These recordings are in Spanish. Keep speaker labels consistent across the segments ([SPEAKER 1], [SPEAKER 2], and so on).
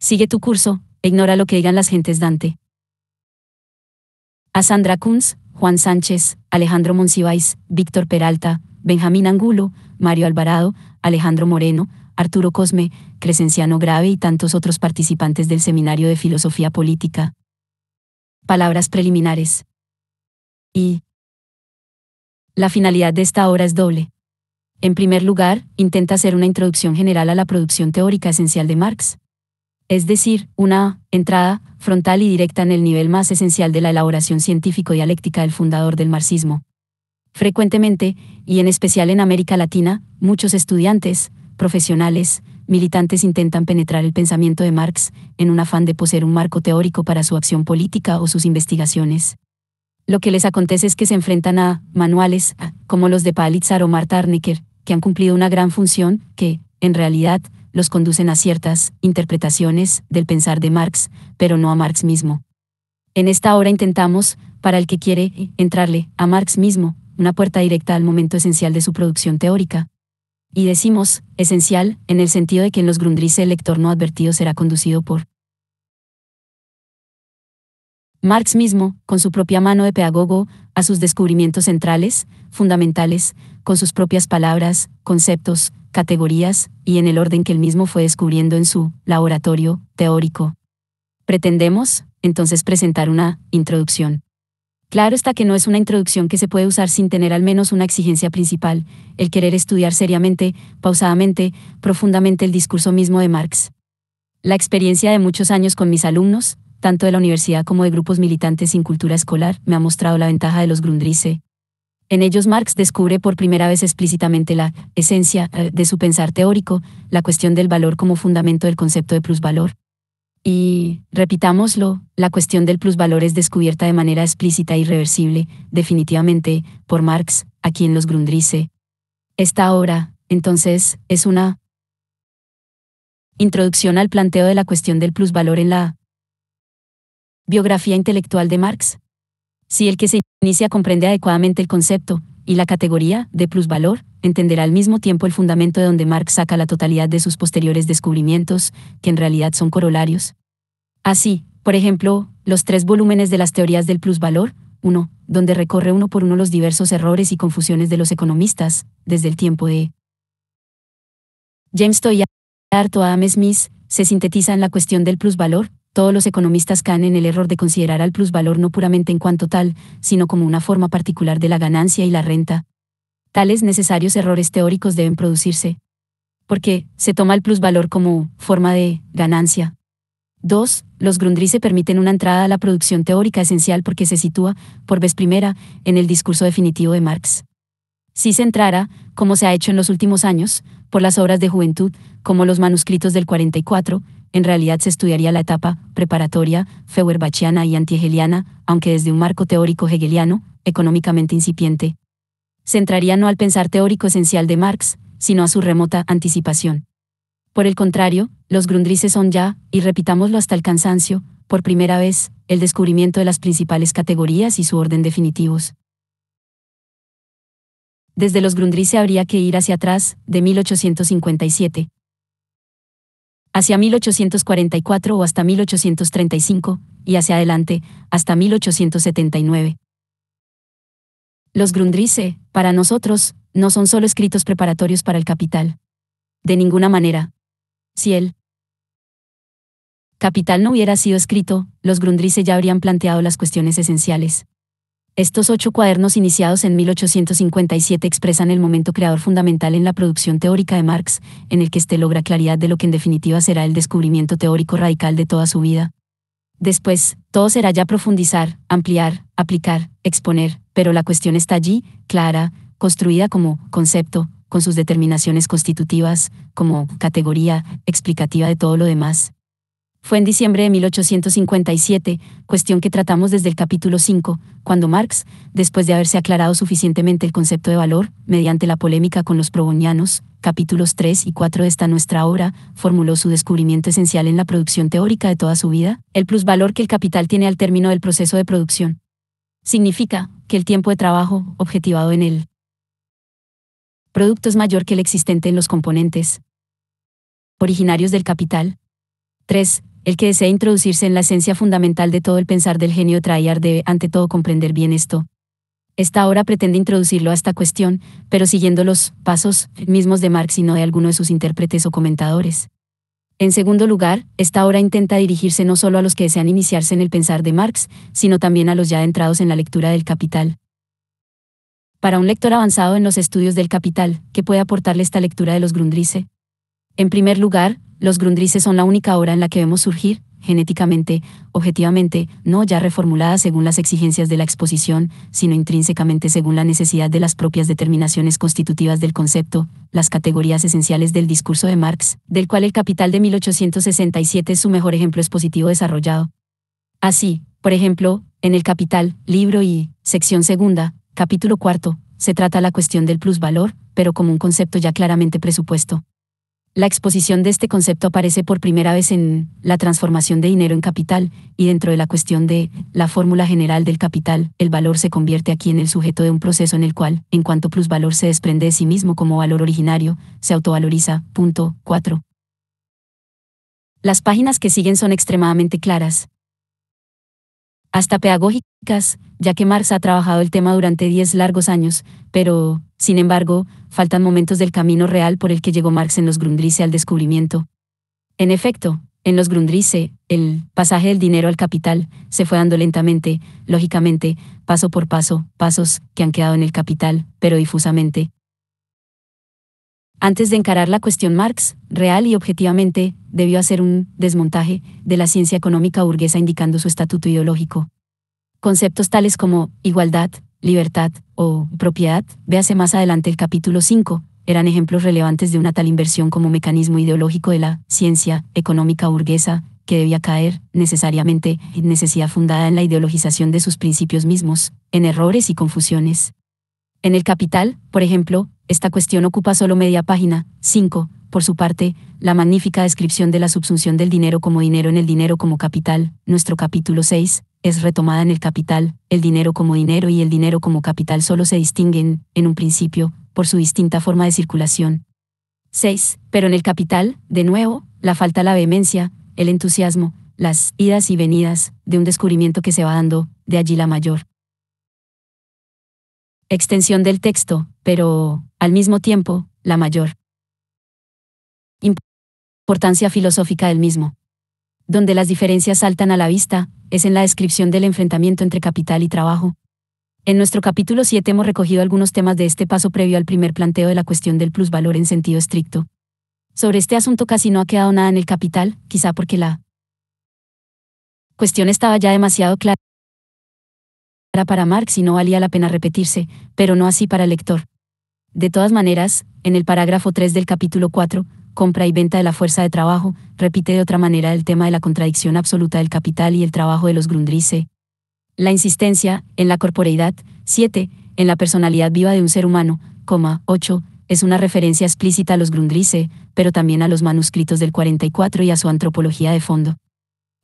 [SPEAKER 1] Sigue tu curso, e ignora lo que digan las gentes Dante. A Sandra Kunz, Juan Sánchez, Alejandro Monsiváis,
[SPEAKER 2] Víctor Peralta, Benjamín Angulo, Mario Alvarado, Alejandro Moreno, Arturo Cosme,
[SPEAKER 1] Crescenciano Grave y tantos otros participantes del Seminario de Filosofía Política. Palabras preliminares. Y. La finalidad de esta obra es doble. En primer lugar, intenta hacer una introducción general a la producción
[SPEAKER 2] teórica esencial de Marx, es decir, una entrada frontal y directa en el nivel más esencial de la elaboración científico-dialéctica del fundador del marxismo. Frecuentemente, y en especial en América Latina, muchos estudiantes, profesionales, militantes intentan penetrar el pensamiento de Marx en un afán de poseer un marco teórico para su acción política o sus investigaciones. Lo que les acontece es que se enfrentan a manuales, como los de Palitzar o Marta que han cumplido una gran función, que, en realidad, los conducen a ciertas interpretaciones del pensar de Marx, pero no a Marx mismo. En esta hora intentamos, para el que quiere, entrarle, a Marx mismo, una puerta directa al momento esencial de su producción teórica. Y decimos, esencial, en el sentido de que
[SPEAKER 1] en los Grundrisse el lector no advertido será conducido por Marx mismo, con su propia mano de pedagogo, a sus descubrimientos centrales,
[SPEAKER 2] fundamentales, con sus propias palabras, conceptos, categorías, y en el orden que él mismo fue descubriendo en su laboratorio teórico. Pretendemos, entonces, presentar una introducción. Claro está que no es una introducción que se puede usar sin tener al menos una exigencia principal, el querer estudiar seriamente, pausadamente, profundamente el discurso mismo de Marx. La experiencia de muchos años con mis alumnos, tanto de la universidad como de grupos militantes sin cultura escolar, me ha mostrado la ventaja de los Grundrisse, en ellos Marx descubre por primera vez explícitamente la esencia eh, de su pensar teórico, la cuestión del valor como fundamento del concepto de plusvalor. Y, repitámoslo, la cuestión del plusvalor es descubierta de manera explícita e irreversible, definitivamente, por Marx, a
[SPEAKER 1] quien los grundrice. Esta obra, entonces, es una introducción al planteo de la cuestión del plusvalor en la biografía
[SPEAKER 2] intelectual de Marx, si el que se inicia comprende adecuadamente el concepto y la categoría de plusvalor, entenderá al mismo tiempo el fundamento de donde Marx saca la totalidad de sus posteriores descubrimientos, que en realidad son corolarios. Así, por ejemplo, los tres volúmenes de las teorías del plusvalor, uno, donde recorre uno por uno los diversos errores y confusiones de los economistas, desde el tiempo de James y to Adam Smith, se sintetiza en la cuestión del plusvalor, todos los economistas caen en el error de considerar al plusvalor no puramente en cuanto tal, sino como una forma particular de la ganancia y la renta. Tales necesarios errores teóricos deben producirse. Porque, se toma el plusvalor como forma de ganancia. 2. Los Grundrisse permiten una entrada a la producción teórica esencial porque se sitúa, por vez primera, en el discurso definitivo de Marx. Si se entrara, como se ha hecho en los últimos años, por las obras de juventud, como los manuscritos del 44, en realidad se estudiaría la etapa preparatoria, feuerbachiana y antihegeliana, aunque desde un marco teórico hegeliano, económicamente incipiente. Se entraría no al pensar teórico esencial de Marx, sino a su remota anticipación. Por el contrario, los Grundrisse son ya, y repitámoslo hasta el cansancio, por primera vez, el descubrimiento de las principales categorías y su orden definitivos. Desde los Grundrisse habría que ir hacia atrás, de 1857, hacia 1844 o hasta 1835, y hacia adelante, hasta 1879. Los Grundrisse, para nosotros, no son solo escritos preparatorios para el capital. De ninguna manera. Si el capital no hubiera sido escrito, los Grundrisse ya habrían planteado las cuestiones esenciales. Estos ocho cuadernos iniciados en 1857 expresan el momento creador fundamental en la producción teórica de Marx, en el que éste logra claridad de lo que en definitiva será el descubrimiento teórico radical de toda su vida. Después, todo será ya profundizar, ampliar, aplicar, exponer, pero la cuestión está allí, clara, construida como concepto, con sus determinaciones constitutivas, como categoría, explicativa de todo lo demás fue en diciembre de 1857, cuestión que tratamos desde el capítulo 5, cuando Marx, después de haberse aclarado suficientemente el concepto de valor, mediante la polémica con los probonianos, capítulos 3 y 4 de esta nuestra obra, formuló su descubrimiento esencial en la producción teórica de toda su vida, el plusvalor que el capital tiene al término
[SPEAKER 1] del proceso de producción. Significa que el tiempo de trabajo, objetivado en el producto es mayor que el existente en los componentes
[SPEAKER 2] originarios del capital. 3. El que desea introducirse en la esencia fundamental de todo el pensar del genio Traillard debe ante todo comprender bien esto. Esta obra pretende introducirlo a esta cuestión, pero siguiendo los pasos mismos de Marx y no de alguno de sus intérpretes o comentadores. En segundo lugar, esta obra intenta dirigirse no solo a los que desean iniciarse en el pensar de Marx, sino también a los ya entrados en la lectura del Capital. Para un lector avanzado en los estudios del Capital, ¿qué puede aportarle esta lectura de los Grundrisse? En primer lugar, los grundrices son la única obra en la que vemos surgir, genéticamente, objetivamente, no ya reformulada según las exigencias de la exposición, sino intrínsecamente según la necesidad de las propias determinaciones constitutivas del concepto, las categorías esenciales del discurso de Marx, del cual el Capital de 1867 es su mejor ejemplo expositivo desarrollado. Así, por ejemplo, en el Capital, libro y, sección segunda, capítulo cuarto, se trata la cuestión del plusvalor, pero como un concepto ya claramente presupuesto la exposición de este concepto aparece por primera vez en La transformación de dinero en capital, y dentro de la cuestión de la fórmula general del capital, el valor se convierte aquí en el sujeto de un proceso en el cual, en cuanto
[SPEAKER 1] plusvalor se desprende de sí mismo como valor originario, se autovaloriza. Punto 4. Las páginas que siguen son extremadamente claras. Hasta pedagógicas, ya que Marx ha trabajado el tema durante 10 largos años, pero
[SPEAKER 2] sin embargo, faltan momentos del camino real por el que llegó Marx en los Grundrisse al descubrimiento. En efecto, en los Grundrisse, el pasaje del dinero al capital se fue dando lentamente, lógicamente, paso por paso, pasos que han quedado en el capital, pero difusamente. Antes de encarar la cuestión Marx, real y objetivamente, debió hacer un desmontaje de la ciencia económica burguesa indicando su estatuto ideológico. Conceptos tales como igualdad, libertad o propiedad, véase más adelante el capítulo 5, eran ejemplos relevantes de una tal inversión como mecanismo ideológico de la ciencia económica burguesa, que debía caer, necesariamente, en necesidad fundada en la ideologización de sus principios mismos, en errores y confusiones. En el Capital, por ejemplo, esta cuestión ocupa solo media página, 5, por su parte, la magnífica descripción de la subsunción del dinero como dinero en el dinero como capital, nuestro capítulo 6, es retomada en el capital, el dinero como dinero y el dinero como capital solo se distinguen, en un principio, por su distinta forma de circulación. 6. Pero en el capital, de nuevo, la falta la vehemencia, el entusiasmo, las idas y venidas, de un descubrimiento que se
[SPEAKER 1] va dando, de allí la mayor. Extensión del texto, pero, al mismo tiempo, la mayor. Importancia filosófica del mismo donde las diferencias saltan a la vista, es en la descripción
[SPEAKER 2] del enfrentamiento entre capital y trabajo. En nuestro capítulo 7 hemos recogido algunos temas de este paso previo al primer planteo de la cuestión del plusvalor en sentido estricto. Sobre este asunto casi no ha quedado
[SPEAKER 1] nada en el capital, quizá porque la cuestión estaba ya demasiado clara para Marx y no valía la pena repetirse, pero no así para el lector.
[SPEAKER 2] De todas maneras, en el parágrafo 3 del capítulo 4, compra y venta de la fuerza de trabajo, repite de otra manera el tema de la contradicción absoluta del capital y el trabajo de los Grundrisse. La insistencia, en la corporeidad, 7, en la personalidad viva de un ser humano, 8, es una referencia explícita a los Grundrisse, pero también a los manuscritos del 44 y a su antropología de fondo.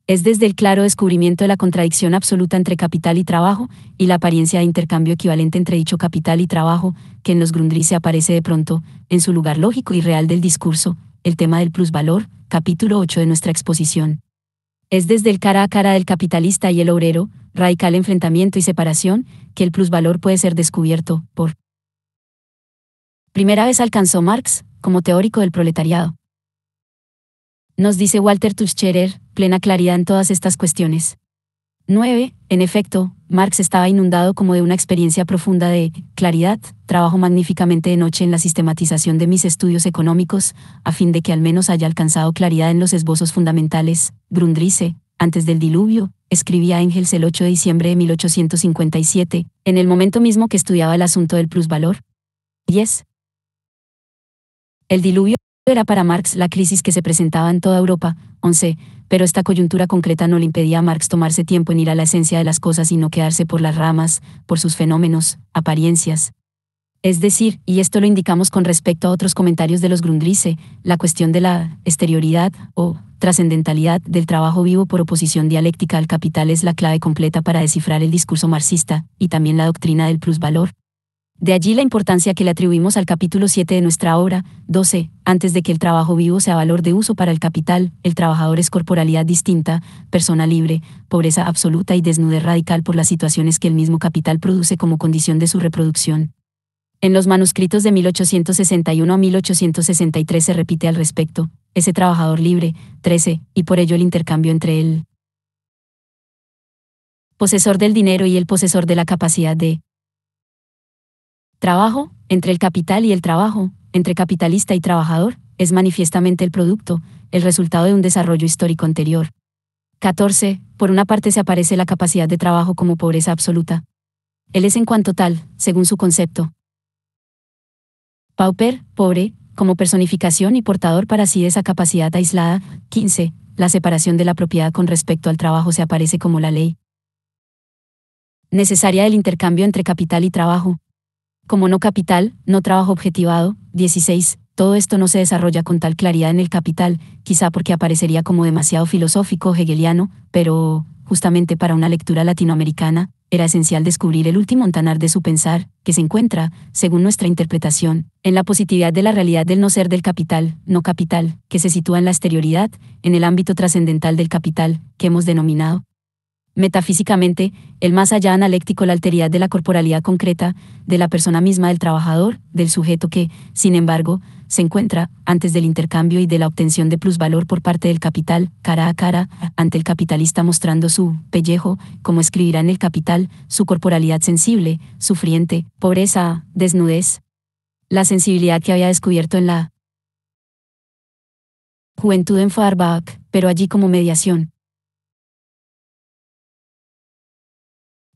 [SPEAKER 2] Es desde el claro descubrimiento de la contradicción absoluta entre capital y trabajo, y la apariencia de intercambio equivalente entre dicho capital y trabajo, que en los Grundrisse aparece de pronto, en su lugar lógico y real del discurso, el tema del plusvalor, capítulo 8 de nuestra exposición. Es desde el cara a cara del capitalista y el obrero, radical enfrentamiento y separación, que el plusvalor puede ser descubierto, por
[SPEAKER 1] primera vez alcanzó Marx, como teórico del proletariado. Nos dice Walter Tuscherer, plena claridad en todas estas cuestiones. 9.
[SPEAKER 2] En efecto, Marx estaba inundado como de una experiencia profunda de claridad, trabajo magníficamente de noche en la sistematización de mis estudios económicos, a fin de que al menos haya alcanzado claridad en los esbozos fundamentales. Grundrisse, antes del diluvio, escribía Engels el 8 de diciembre de 1857, en el momento mismo que estudiaba el asunto del plusvalor. 10. El diluvio era para Marx la crisis que se presentaba en toda Europa, 11, pero esta coyuntura concreta no le impedía a Marx tomarse tiempo en ir a la esencia de las cosas y no quedarse por las ramas, por sus fenómenos, apariencias. Es decir, y esto lo indicamos con respecto a otros comentarios de los Grundrisse, la cuestión de la exterioridad o trascendentalidad del trabajo vivo por oposición dialéctica al capital es la clave completa para descifrar el discurso marxista y también la doctrina del plusvalor. De allí la importancia que le atribuimos al capítulo 7 de nuestra obra, 12, antes de que el trabajo vivo sea valor de uso para el capital, el trabajador es corporalidad distinta, persona libre, pobreza absoluta y desnudez radical por las situaciones que el mismo capital produce como condición de su reproducción. En los manuscritos de 1861 a 1863 se repite al respecto, ese trabajador
[SPEAKER 1] libre, 13, y por ello el intercambio entre el posesor del dinero y el posesor de la capacidad de Trabajo,
[SPEAKER 2] entre el capital y el trabajo, entre capitalista y trabajador, es manifiestamente el producto, el resultado de un desarrollo histórico anterior. 14. Por una parte se aparece la capacidad de trabajo como pobreza absoluta. Él es en cuanto tal, según su concepto. Pauper, pobre, como personificación y portador para sí de esa capacidad aislada. 15. La separación de la propiedad con respecto al trabajo se aparece como la ley. Necesaria del intercambio entre capital y trabajo, como no capital, no trabajo objetivado. 16. Todo esto no se desarrolla con tal claridad en el capital, quizá porque aparecería como demasiado filosófico hegeliano, pero, justamente para una lectura latinoamericana, era esencial descubrir el último entanar de su pensar, que se encuentra, según nuestra interpretación, en la positividad de la realidad del no ser del capital, no capital, que se sitúa en la exterioridad, en el ámbito trascendental del capital, que hemos denominado metafísicamente, el más allá analéctico, la alteridad de la corporalidad concreta, de la persona misma del trabajador, del sujeto que, sin embargo, se encuentra, antes del intercambio y de la obtención de plusvalor por parte del capital, cara a cara, ante el capitalista mostrando su pellejo, como escribirá en el capital, su corporalidad sensible, sufriente, pobreza, desnudez.
[SPEAKER 1] La sensibilidad que había descubierto en la juventud en Farbach, pero allí como mediación,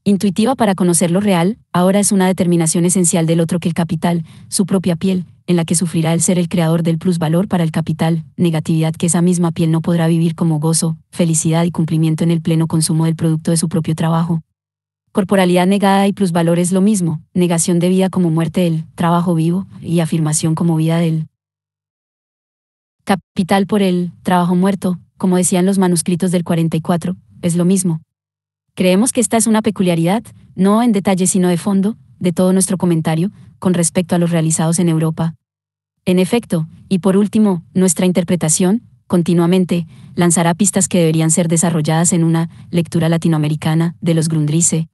[SPEAKER 1] Intuitiva para conocer lo real, ahora es una determinación esencial del otro que el capital,
[SPEAKER 2] su propia piel, en la que sufrirá el ser el creador del plusvalor para el capital, negatividad que esa misma piel no podrá vivir como gozo, felicidad y cumplimiento en el pleno consumo del producto de su propio trabajo.
[SPEAKER 1] Corporalidad negada y plusvalor es lo mismo, negación de vida como muerte del trabajo vivo y afirmación como vida del capital por el
[SPEAKER 2] trabajo muerto, como decían los manuscritos del 44, es lo mismo, Creemos que esta es una peculiaridad, no en detalle sino de fondo, de todo nuestro comentario, con respecto a los realizados en Europa. En efecto, y por último, nuestra interpretación, continuamente, lanzará pistas que deberían ser desarrolladas en una lectura latinoamericana de los Grundrisse.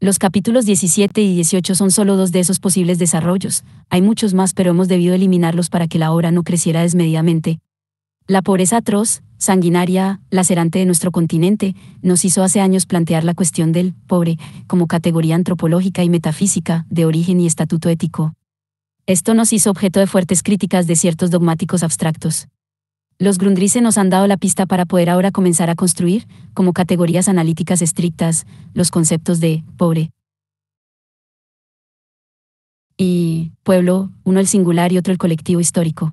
[SPEAKER 2] Los capítulos 17 y 18 son solo dos de esos posibles desarrollos, hay muchos más pero hemos debido eliminarlos para que la obra no creciera desmedidamente, la pobreza atroz, sanguinaria, lacerante de nuestro continente, nos hizo hace años plantear la cuestión del pobre como categoría antropológica y metafísica, de origen y estatuto ético. Esto nos hizo objeto de fuertes críticas de ciertos dogmáticos abstractos. Los Grundrisse
[SPEAKER 1] nos han dado la pista para poder ahora comenzar a construir, como categorías analíticas estrictas, los conceptos de pobre y pueblo, uno el singular y otro el colectivo histórico.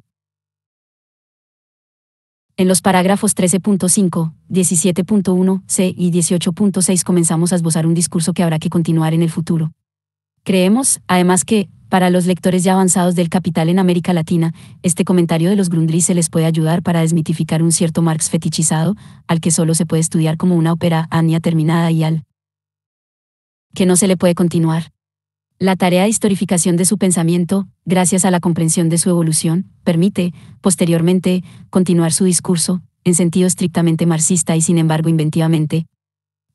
[SPEAKER 2] En los parágrafos 13.5, 17.1, c y 18.6 comenzamos a esbozar un discurso que habrá que continuar en el futuro. Creemos, además, que, para los lectores ya avanzados del Capital en América Latina, este comentario de los Grundrisse se les puede ayudar para desmitificar un cierto Marx fetichizado, al que solo se puede estudiar como una ópera ania terminada y al que no se le puede continuar. La tarea de historificación de su pensamiento, gracias a la comprensión de su evolución, permite, posteriormente, continuar su discurso, en sentido estrictamente marxista y sin embargo inventivamente.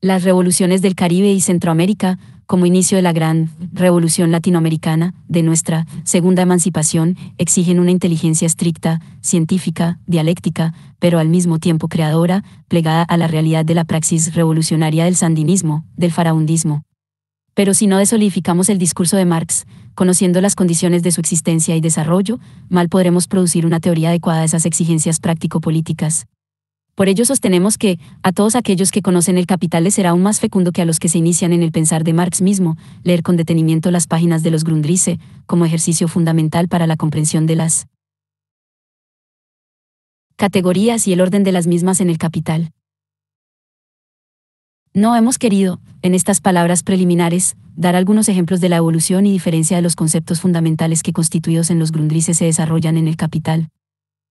[SPEAKER 2] Las revoluciones del Caribe y Centroamérica, como inicio de la gran revolución latinoamericana, de nuestra segunda emancipación, exigen una inteligencia estricta, científica, dialéctica, pero al mismo tiempo creadora, plegada a la realidad de la praxis revolucionaria del sandinismo, del faraundismo, pero si no desolificamos el discurso de Marx, conociendo las condiciones de su existencia y desarrollo, mal podremos producir una teoría adecuada a esas exigencias práctico-políticas. Por ello sostenemos que, a todos aquellos que conocen el capital les será aún más fecundo que a los que se inician en el pensar de Marx mismo, leer con detenimiento las páginas de los Grundrisse, como ejercicio
[SPEAKER 1] fundamental para la comprensión de las categorías y el orden de las mismas en el capital. No hemos querido,
[SPEAKER 2] en estas palabras preliminares, dar algunos ejemplos de la evolución y diferencia de los conceptos fundamentales que constituidos en los Grundrisse se desarrollan en el capital.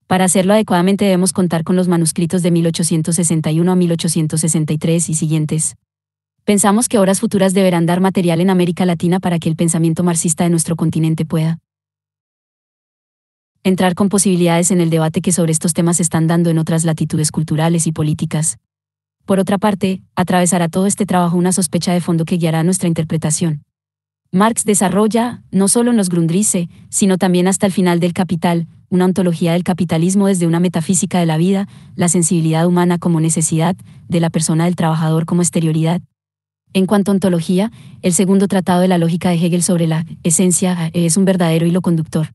[SPEAKER 2] Para hacerlo adecuadamente debemos contar con los manuscritos de 1861 a 1863 y siguientes. Pensamos que horas futuras deberán dar material en América Latina para que el pensamiento marxista de nuestro continente pueda entrar con posibilidades en el debate que sobre estos temas se están dando en otras latitudes culturales y políticas, por otra parte, atravesará todo este trabajo una sospecha de fondo que guiará nuestra interpretación. Marx desarrolla, no solo en los Grundrisse, sino también hasta el final del Capital, una ontología del capitalismo desde una metafísica de la vida, la sensibilidad humana como necesidad, de la persona del trabajador como exterioridad. En cuanto a ontología, el segundo tratado de la lógica de Hegel sobre la esencia eh, es un verdadero hilo conductor.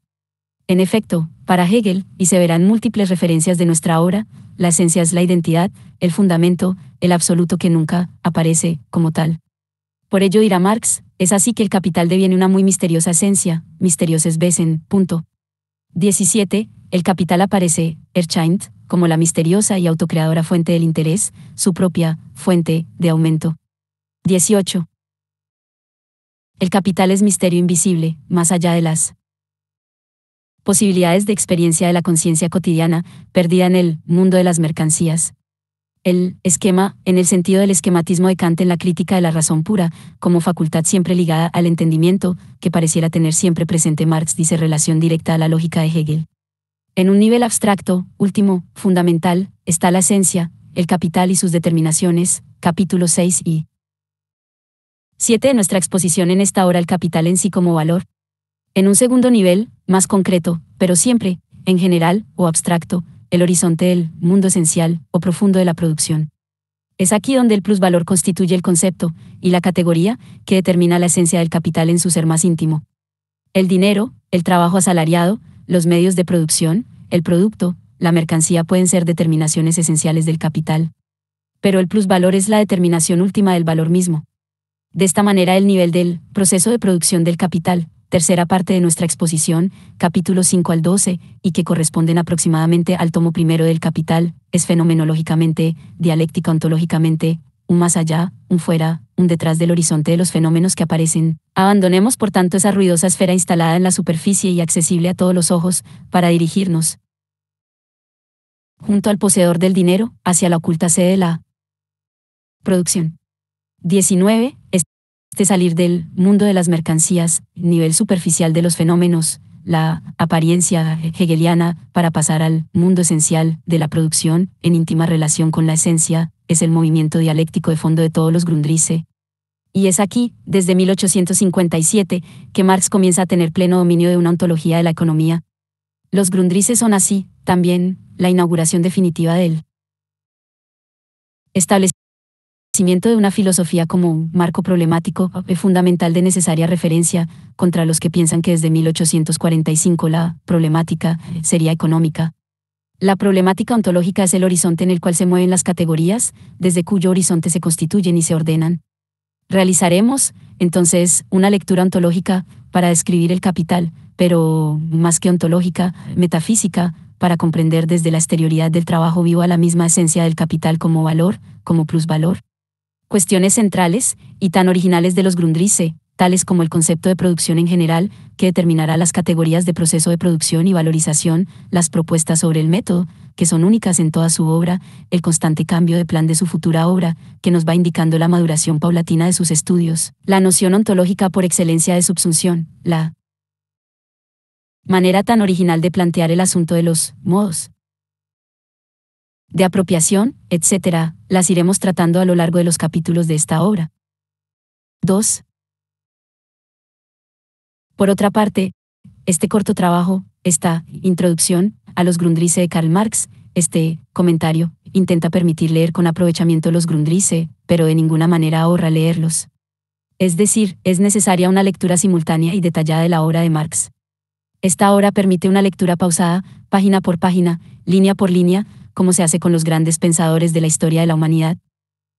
[SPEAKER 2] En efecto, para Hegel, y se verán múltiples referencias de nuestra obra, la esencia es la identidad, el fundamento, el absoluto que nunca aparece como tal. Por ello dirá Marx, es así que el capital deviene una muy misteriosa esencia, misteriosas es punto. 17. El capital aparece, Erscheint, como la misteriosa y autocreadora fuente del interés, su propia fuente de aumento.
[SPEAKER 1] 18. El capital es misterio invisible, más allá de las posibilidades de experiencia de la conciencia cotidiana, perdida en el mundo
[SPEAKER 2] de las mercancías. El esquema, en el sentido del esquematismo de Kant en la crítica de la razón pura, como facultad siempre ligada al entendimiento, que pareciera tener siempre presente Marx, dice relación directa a la lógica de Hegel. En un nivel abstracto, último, fundamental, está la esencia, el capital y sus determinaciones, capítulo 6 y 7 de nuestra exposición en esta hora el capital en sí como valor, en un segundo nivel, más concreto, pero siempre, en general o abstracto, el horizonte del mundo esencial o profundo de la producción. Es aquí donde el plusvalor constituye el concepto y la categoría que determina la esencia del capital en su ser más íntimo. El dinero, el trabajo asalariado, los medios de producción, el producto, la mercancía pueden ser determinaciones esenciales del capital. Pero el plusvalor es la determinación última del valor mismo. De esta manera el nivel del proceso de producción del capital tercera parte de nuestra exposición, capítulos 5 al 12, y que corresponden aproximadamente al tomo primero del Capital, es fenomenológicamente, dialéctica ontológicamente, un más allá, un fuera, un detrás del horizonte de los fenómenos que aparecen. Abandonemos por tanto esa ruidosa esfera instalada en la superficie y accesible a todos los ojos, para dirigirnos, junto al poseedor del dinero, hacia la oculta sede de la producción. 19 de salir del mundo de las mercancías, nivel superficial de los fenómenos, la apariencia hegeliana, para pasar al mundo esencial de la producción, en íntima relación con la esencia, es el movimiento dialéctico de fondo de todos los Grundrisse. Y es aquí, desde 1857, que Marx comienza a tener pleno dominio de una
[SPEAKER 1] ontología de la economía. Los Grundrisse son así, también, la inauguración definitiva de del conocimiento de una filosofía como un
[SPEAKER 2] marco problemático es eh, fundamental de necesaria referencia contra los que piensan que desde 1845 la problemática sería económica. La problemática ontológica es el horizonte en el cual se mueven las categorías, desde cuyo horizonte se constituyen y se ordenan. Realizaremos, entonces, una lectura ontológica para describir el capital, pero, más que ontológica, metafísica, para comprender desde la exterioridad del trabajo vivo a la misma esencia del capital como valor, como plusvalor. Cuestiones centrales, y tan originales de los Grundrisse, tales como el concepto de producción en general, que determinará las categorías de proceso de producción y valorización, las propuestas sobre el método, que son únicas en toda su obra, el constante cambio de plan de su futura obra, que nos va indicando la maduración paulatina de
[SPEAKER 1] sus estudios, la noción ontológica por excelencia de subsunción, la manera tan original de plantear el asunto de los modos, de apropiación, etc., las iremos tratando a lo largo de los capítulos de esta obra. 2. Por otra parte, este corto trabajo, esta introducción a los Grundrisse de Karl Marx, este
[SPEAKER 2] comentario, intenta permitir leer con aprovechamiento los Grundrisse, pero de ninguna manera ahorra leerlos. Es decir, es necesaria una lectura simultánea y detallada de la obra de Marx. Esta obra permite una lectura pausada, página por página, línea por línea, cómo se hace con los grandes pensadores de la historia de la humanidad.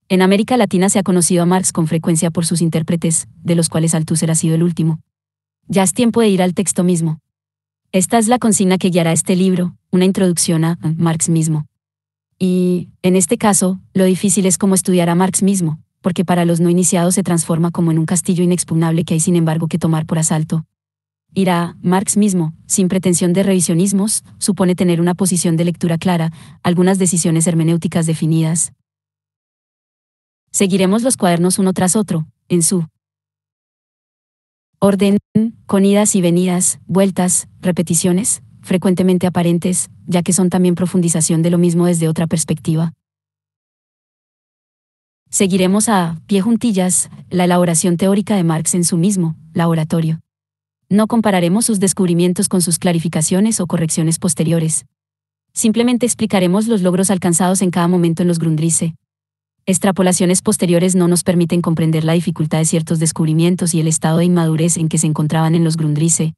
[SPEAKER 2] En América Latina se ha conocido a Marx con frecuencia por sus intérpretes, de los cuales Althusser ha sido el último. Ya es tiempo de ir al texto mismo. Esta es la consigna que guiará este libro, una introducción a Marx mismo. Y, en este caso, lo difícil es cómo estudiar a Marx mismo, porque para los no iniciados se transforma como en un castillo inexpugnable que hay sin embargo que tomar por asalto, Irá, Marx mismo, sin pretensión de revisionismos, supone tener una posición de lectura clara, algunas
[SPEAKER 1] decisiones hermenéuticas definidas. Seguiremos los cuadernos uno tras otro, en su orden, con idas y venidas,
[SPEAKER 2] vueltas, repeticiones, frecuentemente aparentes, ya que son también profundización de lo mismo desde otra perspectiva. Seguiremos a pie juntillas la elaboración teórica de Marx en su mismo, laboratorio. No compararemos sus descubrimientos con sus clarificaciones o correcciones posteriores. Simplemente explicaremos los logros alcanzados en cada momento en los Grundrisse. Extrapolaciones posteriores no nos permiten comprender la dificultad de ciertos descubrimientos y el estado de inmadurez en que se encontraban en los Grundrisse.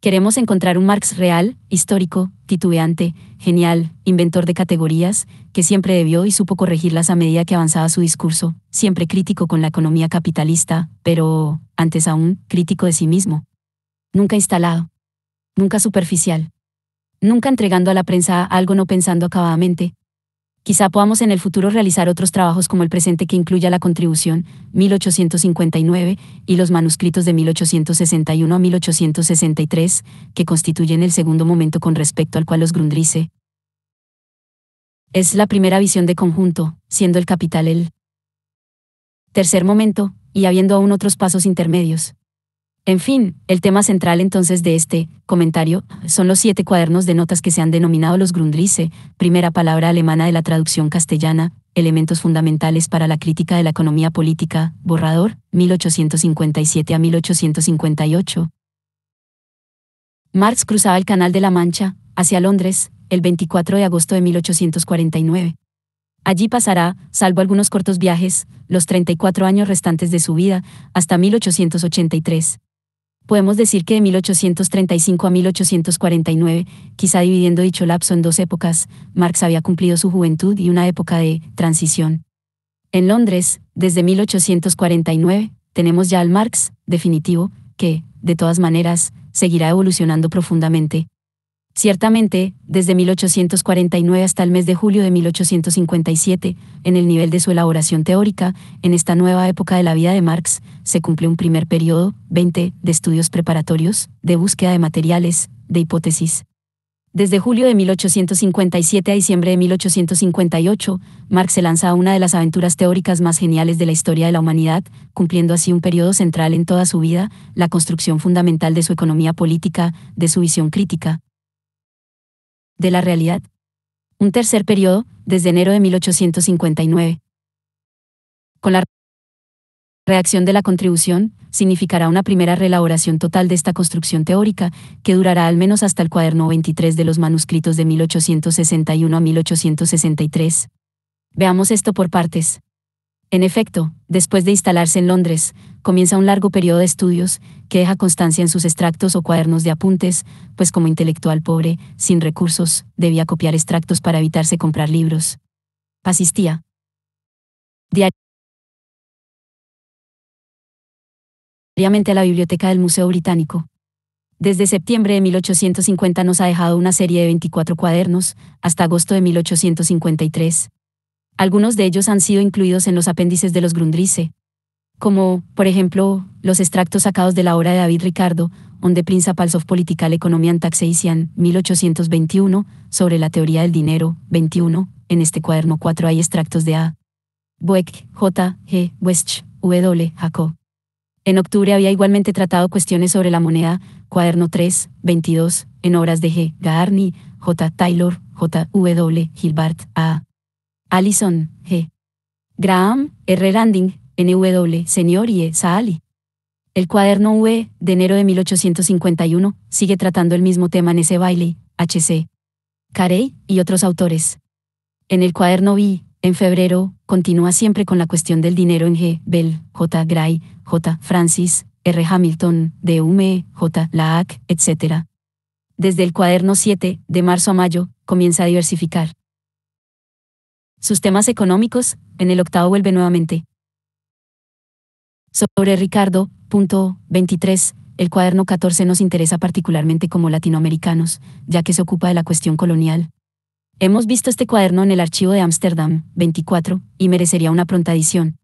[SPEAKER 2] Queremos encontrar un Marx real, histórico, titubeante, genial, inventor de categorías, que siempre debió y supo corregirlas a medida que avanzaba su discurso, siempre crítico con la economía capitalista, pero, antes aún, crítico de sí mismo nunca instalado, nunca superficial, nunca entregando a la prensa algo no pensando acabadamente. Quizá podamos en el futuro realizar otros trabajos como el presente que incluya la contribución 1859 y los manuscritos de 1861 a 1863,
[SPEAKER 1] que constituyen el segundo momento con respecto al cual los grundrice. Es la primera visión de conjunto, siendo el capital el tercer momento,
[SPEAKER 2] y habiendo aún otros pasos intermedios. En fin, el tema central entonces de este comentario son los siete cuadernos de notas que se han denominado los Grundrisse, primera palabra alemana de la traducción castellana, Elementos fundamentales para la crítica de la economía política, borrador, 1857 a 1858. Marx cruzaba el Canal de la Mancha, hacia Londres, el 24 de agosto de 1849. Allí pasará, salvo algunos cortos viajes, los 34 años restantes de su vida, hasta 1883 podemos decir que de 1835 a 1849, quizá dividiendo dicho lapso en dos épocas, Marx había cumplido su juventud y una época de transición. En Londres, desde 1849, tenemos ya al Marx, definitivo, que, de todas maneras, seguirá evolucionando profundamente, Ciertamente, desde 1849 hasta el mes de julio de 1857, en el nivel de su elaboración teórica, en esta nueva época de la vida de Marx, se cumple un primer periodo, 20, de estudios preparatorios, de búsqueda de materiales, de hipótesis. Desde julio de 1857 a diciembre de 1858, Marx se lanza a una de las aventuras teóricas más geniales de la historia de la humanidad, cumpliendo así un periodo central en toda su vida, la construcción fundamental de su economía política,
[SPEAKER 1] de su visión crítica, de la realidad. Un tercer periodo, desde enero de 1859. Con la
[SPEAKER 2] reacción de la contribución, significará una primera relaboración total de esta construcción teórica, que durará al menos hasta el cuaderno 23 de los manuscritos de 1861 a 1863. Veamos esto por partes. En efecto, después de instalarse en Londres, comienza un largo periodo de estudios, que deja constancia en sus extractos o cuadernos de apuntes,
[SPEAKER 1] pues como intelectual pobre, sin recursos, debía copiar extractos para evitarse comprar libros. Asistía. Diariamente a la biblioteca del Museo Británico. Desde septiembre
[SPEAKER 2] de 1850 nos ha dejado una serie de 24 cuadernos, hasta agosto de 1853, algunos de ellos han sido incluidos en los apéndices de los Grundrisse, como, por ejemplo, los extractos sacados de la obra de David Ricardo, On the Principles of Political Economy and Taxation, 1821, sobre la teoría del dinero, 21. En este cuaderno 4 hay extractos de A. Bueck, J. G. West, W. Jacob. En octubre había igualmente tratado cuestiones sobre la moneda, cuaderno 3, 22, en obras de G. Gaharni, J. Taylor, J. W. Gilbert, A. Allison, G. Graham, R. Randing, N.W. Senior y E. Saali. El cuaderno V, de enero de 1851, sigue tratando el mismo tema en ese baile, H.C. Carey y otros autores. En el cuaderno B, en febrero, continúa siempre con la cuestión del dinero en G. Bell, J. Gray, J. Francis, R. Hamilton, D. Hume, J. Laac, etc.
[SPEAKER 1] Desde el cuaderno 7, de marzo a mayo, comienza a diversificar sus temas económicos, en el octavo vuelve nuevamente.
[SPEAKER 2] Sobre Ricardo, punto 23, el cuaderno 14 nos interesa particularmente como latinoamericanos, ya que se ocupa de la cuestión colonial. Hemos visto este cuaderno en el archivo de Ámsterdam, 24, y merecería una pronta edición.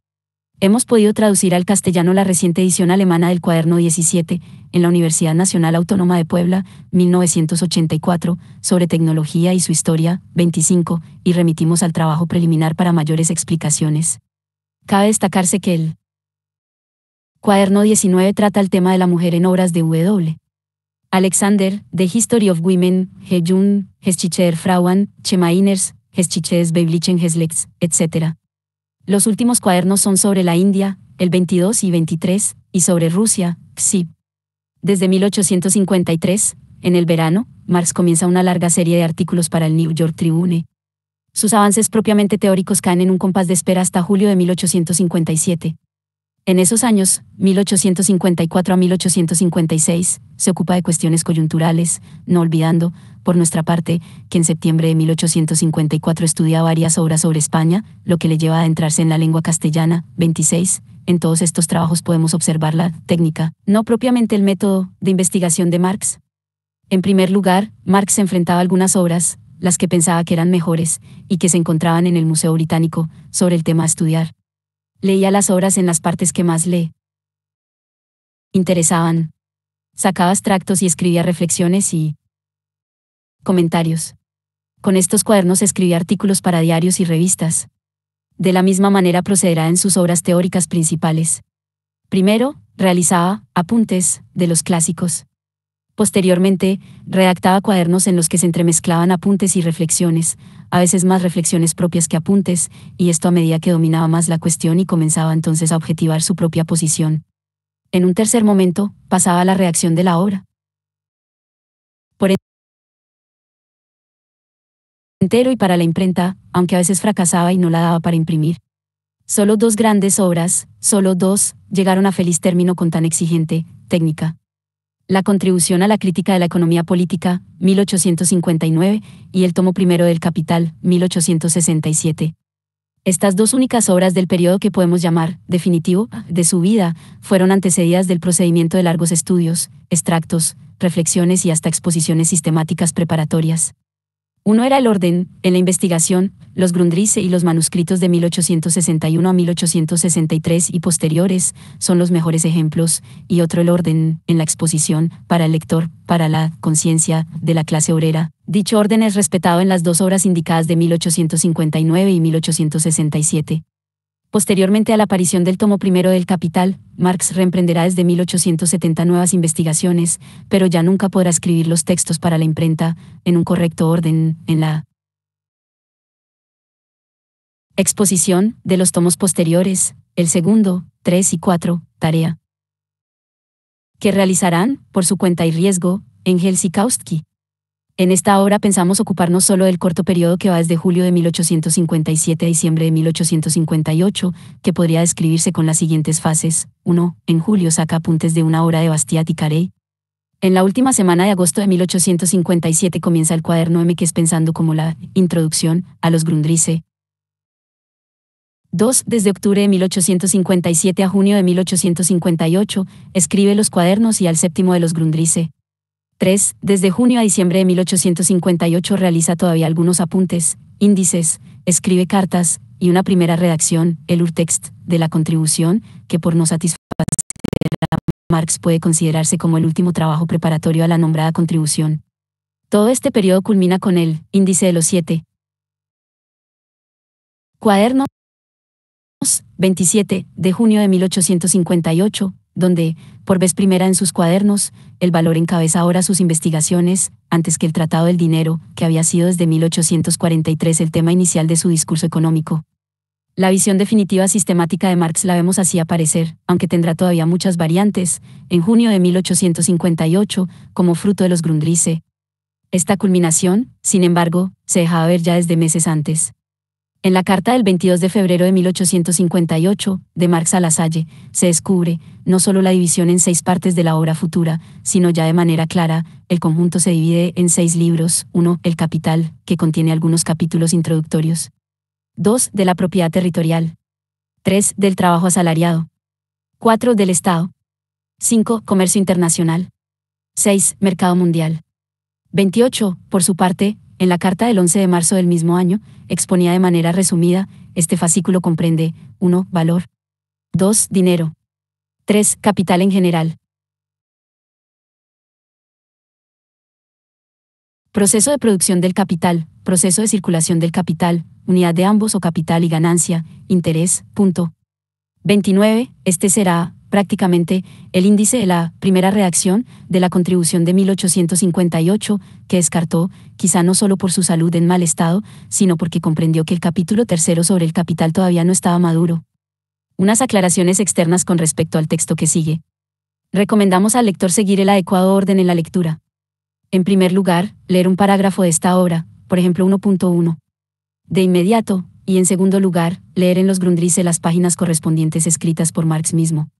[SPEAKER 2] Hemos podido traducir al castellano la reciente edición alemana del cuaderno 17, en la Universidad Nacional Autónoma de Puebla, 1984, sobre tecnología y su historia, 25, y remitimos al trabajo preliminar para mayores explicaciones. Cabe destacarse que el cuaderno 19 trata el tema de la mujer en obras de W. Alexander, The History of Women, Hejun, Geschicher Frauen, Chemainers, Heschichedes, Weiblichen Geslex, etc. Los últimos cuadernos son sobre la India, el 22 y 23, y sobre Rusia, XIP, desde 1853, en el verano, Marx comienza una larga serie de artículos para el New York Tribune. Sus avances propiamente teóricos caen en un compás de espera hasta julio de 1857. En esos años, 1854 a 1856, se ocupa de cuestiones coyunturales, no olvidando, por nuestra parte, que en septiembre de 1854 estudia varias obras sobre España, lo que le lleva a adentrarse en la lengua castellana, 26, en todos estos trabajos podemos observar la técnica, no propiamente el método, de investigación de Marx. En primer lugar, Marx enfrentaba algunas obras, las que pensaba que eran mejores, y que se encontraban en el Museo Británico, sobre el tema a estudiar. Leía las obras en las partes que más
[SPEAKER 1] le interesaban. Sacaba extractos y escribía reflexiones y comentarios. Con estos cuadernos escribía artículos para
[SPEAKER 2] diarios y revistas. De la misma manera procederá en sus obras teóricas principales. Primero, realizaba apuntes de los clásicos. Posteriormente, redactaba cuadernos en los que se entremezclaban apuntes y reflexiones, a veces más reflexiones propias que apuntes, y esto a medida que dominaba más la cuestión y comenzaba entonces a objetivar su propia
[SPEAKER 1] posición. En un tercer momento, pasaba a la reacción de la obra. Por entero y para la imprenta, aunque a veces fracasaba y no la daba para imprimir. Solo dos grandes obras, solo dos,
[SPEAKER 2] llegaron a feliz término con tan exigente técnica. La contribución a la crítica de la economía política, 1859, y el tomo primero del Capital, 1867. Estas dos únicas obras del periodo que podemos llamar definitivo de su vida fueron antecedidas del procedimiento de largos estudios, extractos, reflexiones y hasta exposiciones sistemáticas preparatorias. Uno era el orden, en la investigación, los Grundrisse y los manuscritos de 1861 a 1863 y posteriores son los mejores ejemplos, y otro el orden, en la exposición, para el lector, para la conciencia de la clase obrera. Dicho orden es respetado en las dos obras indicadas de 1859 y 1867. Posteriormente a la aparición del tomo primero del Capital, Marx reemprenderá desde 1870 nuevas investigaciones, pero ya nunca podrá escribir
[SPEAKER 1] los textos para la imprenta, en un correcto orden, en la exposición de los tomos posteriores, el segundo, tres y cuatro, tarea que realizarán, por su cuenta y riesgo, en
[SPEAKER 2] y en esta obra pensamos ocuparnos solo del corto periodo que va desde julio de 1857 a diciembre de 1858, que podría describirse con las siguientes fases. 1. En julio saca apuntes de una obra de Bastiat y Carey. En la última semana de agosto de 1857 comienza el cuaderno M que es pensando como la introducción a los Grundrisse. 2. Desde octubre de 1857 a junio de 1858, escribe los cuadernos y al séptimo de los Grundrisse. 3. Desde junio a diciembre de 1858 realiza todavía algunos apuntes, índices, escribe cartas, y una primera redacción, el Urtext, de la contribución, que por no satisfacer a Marx puede considerarse como el último trabajo preparatorio a la nombrada
[SPEAKER 1] contribución. Todo este periodo culmina con el Índice de los Siete. Cuadernos 27 de junio de
[SPEAKER 2] 1858, donde, por vez primera en sus cuadernos, el valor encabeza ahora sus investigaciones, antes que el Tratado del Dinero, que había sido desde 1843 el tema inicial de su discurso económico. La visión definitiva sistemática de Marx la vemos así aparecer, aunque tendrá todavía muchas variantes, en junio de 1858, como fruto de los Grundrisse. Esta culminación, sin embargo, se dejaba ver ya desde meses antes. En la carta del 22 de febrero de 1858, de Marx a Lasalle, se descubre, no solo la división en seis partes de la obra futura, sino ya de manera clara, el conjunto se divide en seis libros, 1. El Capital, que contiene algunos capítulos introductorios. 2. De la propiedad territorial. 3. Del trabajo asalariado. 4. Del Estado. 5. Comercio internacional. 6. Mercado mundial. 28. Por su parte, en la carta del 11 de marzo del mismo año, exponía de
[SPEAKER 1] manera resumida, este fascículo comprende 1. Valor. 2. Dinero. 3. Capital en general. Proceso de producción del capital, proceso de circulación del capital,
[SPEAKER 2] unidad de ambos o capital y ganancia, interés, punto. 29. Este será, prácticamente, el índice de la primera reacción de la contribución de 1858, que descartó, quizá no solo por su salud en mal estado, sino porque comprendió que el capítulo tercero sobre el capital todavía no estaba maduro. Unas aclaraciones externas con respecto al texto que sigue. Recomendamos al lector seguir el adecuado orden en la lectura. En primer lugar, leer un parágrafo de esta obra, por ejemplo 1.1. De inmediato, y en segundo lugar, leer en los Grundrisse las páginas correspondientes escritas por Marx mismo.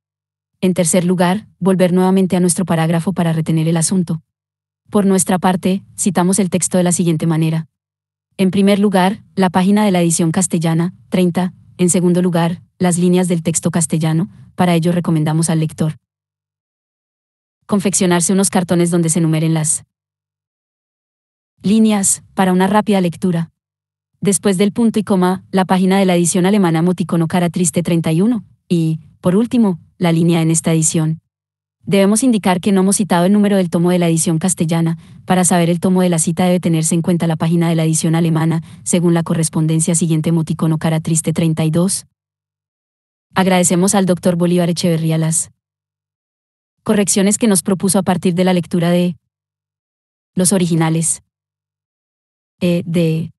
[SPEAKER 2] En tercer lugar, volver nuevamente a nuestro parágrafo para retener el asunto. Por nuestra parte, citamos el texto de la siguiente manera. En primer lugar, la página de la edición castellana, 30. En segundo lugar, las líneas del texto castellano, para ello
[SPEAKER 1] recomendamos al lector. Confeccionarse unos cartones donde se enumeren las líneas, para una rápida lectura. Después del punto
[SPEAKER 2] y coma, la página de la edición alemana Moticono Cara Triste 31, y, por último, la línea en esta edición. Debemos indicar que no hemos citado el número del tomo de la edición castellana, para saber el tomo de la cita debe tenerse en cuenta la página de la edición alemana, según la correspondencia siguiente moticono cara triste 32. Agradecemos al doctor Bolívar Echeverría
[SPEAKER 1] las correcciones que nos propuso a partir de la lectura de los originales. E, de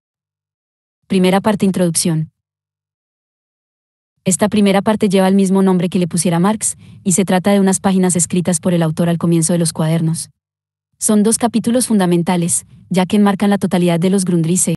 [SPEAKER 1] primera parte introducción. Esta primera parte lleva el mismo nombre que le pusiera Marx,
[SPEAKER 2] y se trata de unas páginas escritas por el autor al comienzo de los cuadernos. Son dos capítulos fundamentales, ya que enmarcan la totalidad de los Grundrisse,